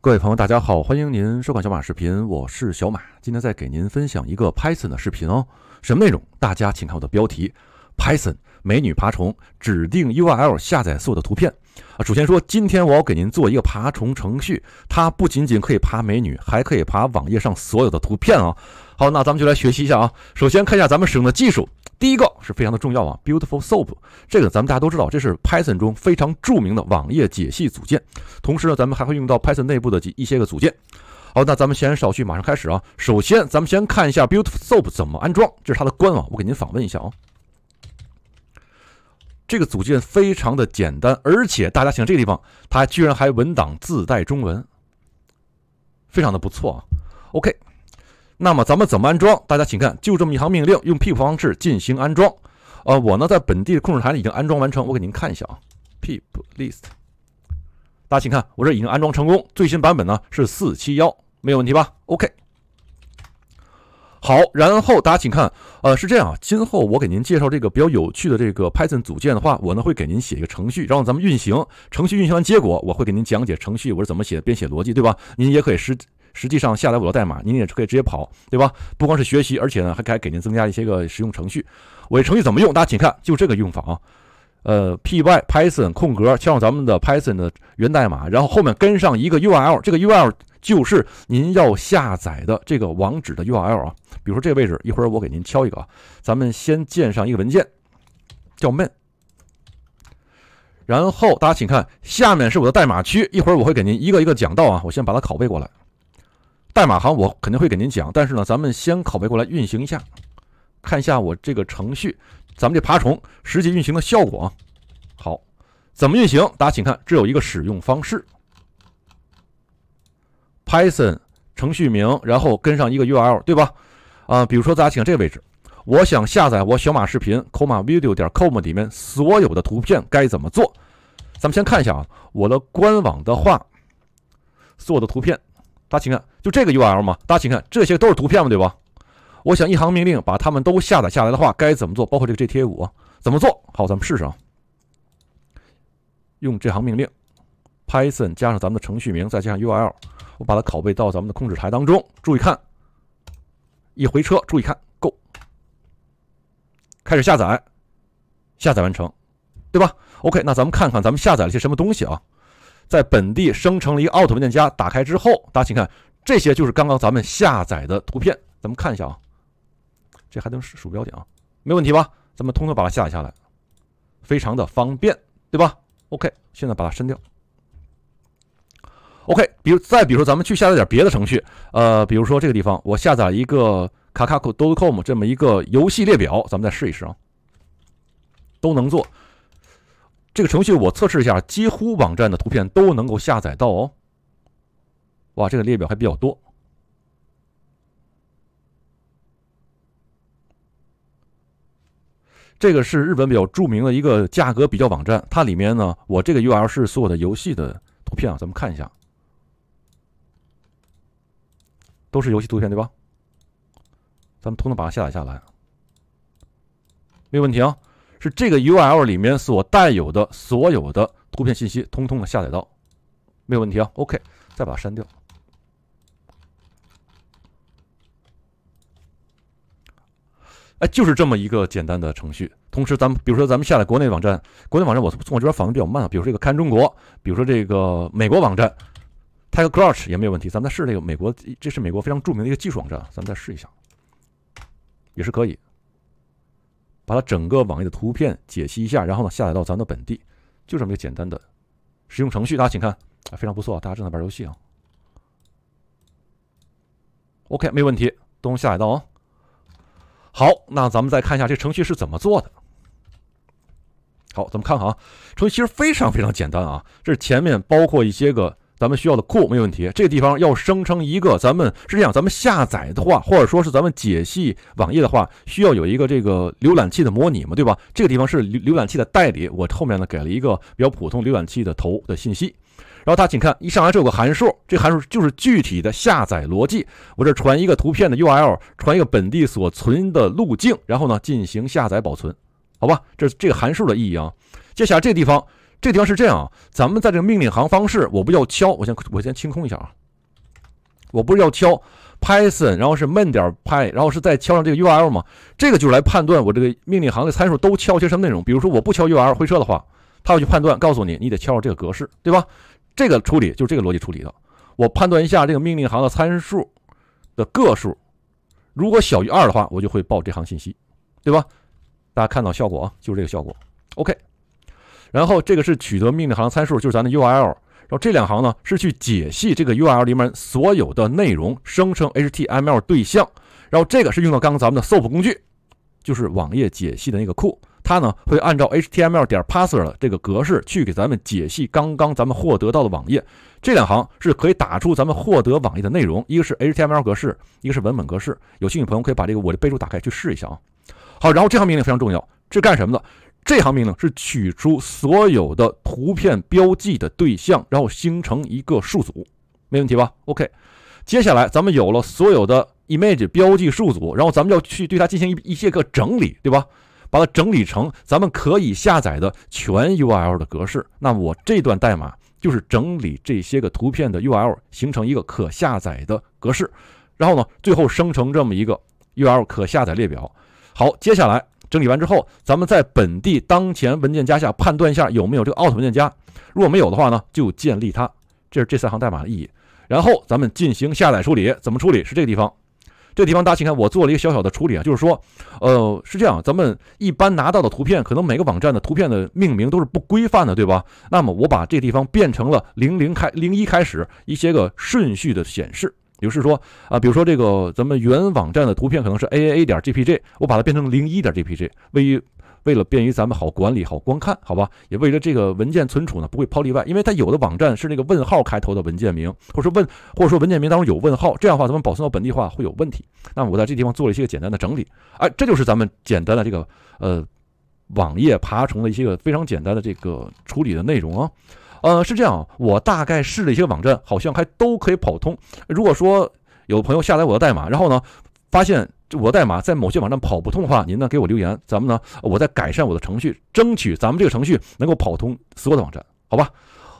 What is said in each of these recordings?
各位朋友，大家好，欢迎您收看小马视频，我是小马，今天再给您分享一个 Python 的视频哦，什么内容？大家请看我的标题。Python 美女爬虫指定 URL 下载所有的图片啊！首先说，今天我要给您做一个爬虫程序，它不仅仅可以爬美女，还可以爬网页上所有的图片啊！好，那咱们就来学习一下啊！首先看一下咱们使用的技术，第一个是非常的重要啊，Beautiful Soup，这个咱们大家都知道，这是 Python 中非常著名的网页解析组件。同时呢，咱们还会用到 Python 内部的一些个组件。好，那咱们闲言少叙，马上开始啊！首先，咱们先看一下 Beautiful Soup 怎么安装，这是它的官网，我给您访问一下啊。这个组件非常的简单，而且大家请这个地方，它居然还文档自带中文，非常的不错啊。OK，那么咱们怎么安装？大家请看，就这么一行命令，用 pip 方式进行安装。呃，我呢在本地的控制台里已经安装完成，我给您看一下啊，pip list。大家请看，我这已经安装成功，最新版本呢是四七幺，没有问题吧？OK。好，然后大家请看，呃，是这样啊，今后我给您介绍这个比较有趣的这个 Python 组件的话，我呢会给您写一个程序，然后咱们运行程序运行完结果，我会给您讲解程序我是怎么写的编写逻辑，对吧？您也可以实实际上下载我的代码，您也可以直接跑，对吧？不光是学习，而且呢还以给您增加一些个实用程序。我这程序怎么用？大家请看，就这个用法啊，呃，py Python 空格加上咱们的 Python 的源代码，然后后面跟上一个 U L，这个 U L。就是您要下载的这个网址的 URL 啊，比如说这个位置，一会儿我给您敲一个啊。咱们先建上一个文件，叫 main。然后大家请看，下面是我的代码区，一会儿我会给您一个一个讲到啊。我先把它拷贝过来，代码行我肯定会给您讲，但是呢，咱们先拷贝过来运行一下，看一下我这个程序，咱们这爬虫实际运行的效果啊。好，怎么运行？大家请看，这有一个使用方式。Python 程序名，然后跟上一个 URL，对吧？啊，比如说大家请这个位置，我想下载我小马视频 comvideo 点 com 里面所有的图片，该怎么做？咱们先看一下啊，我的官网的话做的图片，大家请看，就这个 URL 嘛，大家请看，这些都是图片嘛，对吧？我想一行命令把它们都下载下来的话，该怎么做？包括这个 GTA 五，怎么做？好，咱们试试啊，用这行命令。Python 加上咱们的程序名，再加上 URL，我把它拷贝到咱们的控制台当中。注意看，一回车，注意看，Go，开始下载，下载完成，对吧？OK，那咱们看看咱们下载了些什么东西啊？在本地生成了一个 out 文件夹，打开之后，大家请看，这些就是刚刚咱们下载的图片。咱们看一下啊，这还能是鼠标点啊，没问题吧？咱们通通把它下载下来，非常的方便，对吧？OK，现在把它删掉。OK，比如再比如说，咱们去下载点别的程序，呃，比如说这个地方，我下载一个 k a k a k o d c o m 这么一个游戏列表，咱们再试一试啊，都能做。这个程序我测试一下，几乎网站的图片都能够下载到哦。哇，这个列表还比较多。这个是日本比较著名的一个价格比较网站，它里面呢，我这个 URL 是所有的游戏的图片啊，咱们看一下。都是游戏图片对吧？咱们通通把它下载下来，没有问题啊。是这个 URL 里面所带有的所有的图片信息通通的下载到，没有问题啊。OK，再把它删掉。哎，就是这么一个简单的程序。同时，咱们比如说咱们下载国内网站，国内网站我从我这边访问比较慢。比如说这个看中国，比如说这个美国网站。开个 Couch 也没有问题，咱们再试这个美国，这是美国非常著名的一个技术网站，咱们再试一下，也是可以。把它整个网页的图片解析一下，然后呢下载到咱的本地，就这么一个简单的使用程序。大家请看，啊，非常不错，大家正在玩游戏啊。OK，没问题，都下载到啊。好，那咱们再看一下这程序是怎么做的。好，咱们看看啊，程序其实非常非常简单啊，这是前面包括一些个。咱们需要的库没问题，这个地方要生成一个，咱们是这样，咱们下载的话，或者说是咱们解析网页的话，需要有一个这个浏览器的模拟嘛，对吧？这个地方是浏浏览器的代理，我后面呢给了一个比较普通浏览器的头的信息，然后大家请看，一上来这有个函数，这函数就是具体的下载逻辑，我这传一个图片的 U L，传一个本地所存的路径，然后呢进行下载保存，好吧？这是这个函数的意义啊。接下来这个地方。这地方是这样啊，咱们在这个命令行方式，我不要敲，我先我先清空一下啊，我不是要敲 Python，然后是命令点 py，然后是再敲上这个 URL 嘛，这个就是来判断我这个命令行的参数都敲些什么内容。比如说我不敲 URL 回车的话，它要去判断，告诉你你得敲上这个格式，对吧？这个处理就是这个逻辑处理的。我判断一下这个命令行的参数的个数，如果小于二的话，我就会报这行信息，对吧？大家看到效果啊，就是这个效果。OK。然后这个是取得命令行参数，就是咱的 U L。然后这两行呢是去解析这个 U L 里面所有的内容，生成 H T M L 对象。然后这个是用到刚刚咱们的 s o a p 工具，就是网页解析的那个库。它呢会按照 H T M L 点 Parser 的这个格式去给咱们解析刚刚咱们获得到的网页。这两行是可以打出咱们获得网页的内容，一个是 H T M L 格式，一个是文本格式。有兴趣朋友可以把这个我的备注打开去试一下啊。好，然后这行命令非常重要，这是干什么的？这行命令是取出所有的图片标记的对象，然后形成一个数组，没问题吧？OK，接下来咱们有了所有的 image 标记数组，然后咱们要去对它进行一一些个整理，对吧？把它整理成咱们可以下载的全 URL 的格式。那我这段代码就是整理这些个图片的 URL，形成一个可下载的格式，然后呢，最后生成这么一个 URL 可下载列表。好，接下来。整理完之后，咱们在本地当前文件夹下判断一下有没有这个 out 文件夹，如果没有的话呢，就建立它。这是这三行代码的意义。然后咱们进行下载处理，怎么处理？是这个地方，这地方大家请看，我做了一个小小的处理啊，就是说，呃，是这样，咱们一般拿到的图片，可能每个网站的图片的命名都是不规范的，对吧？那么我把这地方变成了零零开零一开始一些个顺序的显示。也就是说，啊，比如说这个咱们原网站的图片可能是 a a 点 j p g，我把它变成零一点 j p g，为为了便于咱们好管理好观看，好吧，也为了这个文件存储呢不会抛例外，因为它有的网站是那个问号开头的文件名，或者说问或者说文件名当中有问号，这样的话咱们保存到本地化会有问题。那么我在这地方做了一些简单的整理，哎，这就是咱们简单的这个呃网页爬虫的一些个非常简单的这个处理的内容啊。呃，是这样，我大概试了一些网站，好像还都可以跑通。如果说有朋友下载我的代码，然后呢，发现我的代码在某些网站跑不通的话，您呢给我留言，咱们呢，我再改善我的程序，争取咱们这个程序能够跑通所有的网站，好吧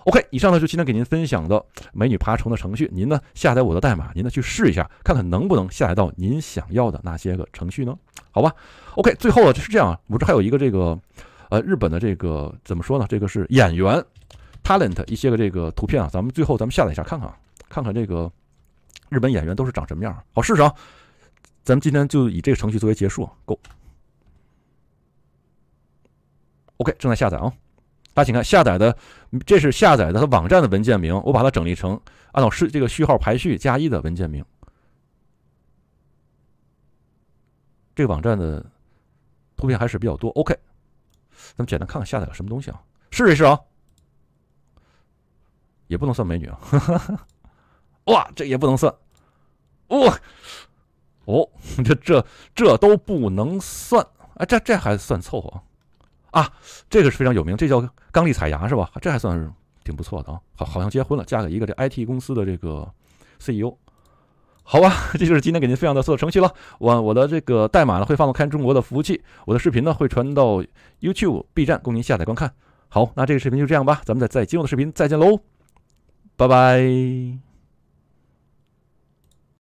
？OK，以上呢就是今天给您分享的美女爬虫的程序，您呢下载我的代码，您呢去试一下，看看能不能下载到您想要的那些个程序呢？好吧？OK，最后就是这样，我这还有一个这个，呃，日本的这个怎么说呢？这个是演员。talent 一些个这个图片啊，咱们最后咱们下载一下看看啊，看看这个日本演员都是长什么样。好，试试啊。咱们今天就以这个程序作为结束。Go。OK，正在下载啊。大家请看下载的，这是下载的它网站的文件名，我把它整理成按照是这个序号排序加一的文件名。这个网站的图片还是比较多。OK，咱们简单看看下载了什么东西啊？试一试啊。也不能算美女啊，哇，这也不能算，哇，哦，这这这都不能算，哎，这这还算凑合啊，啊，这个是非常有名，这叫刚力彩牙是吧？这还算是挺不错的啊，好，好像结婚了，嫁给一个这 IT 公司的这个 CEO，好吧，这就是今天给您分享的所有程序了。我我的这个代码呢会放到看中国的服务器，我的视频呢会传到 YouTube、B 站供您下载观看。好，那这个视频就这样吧，咱们在在今后的视频再见喽。拜拜。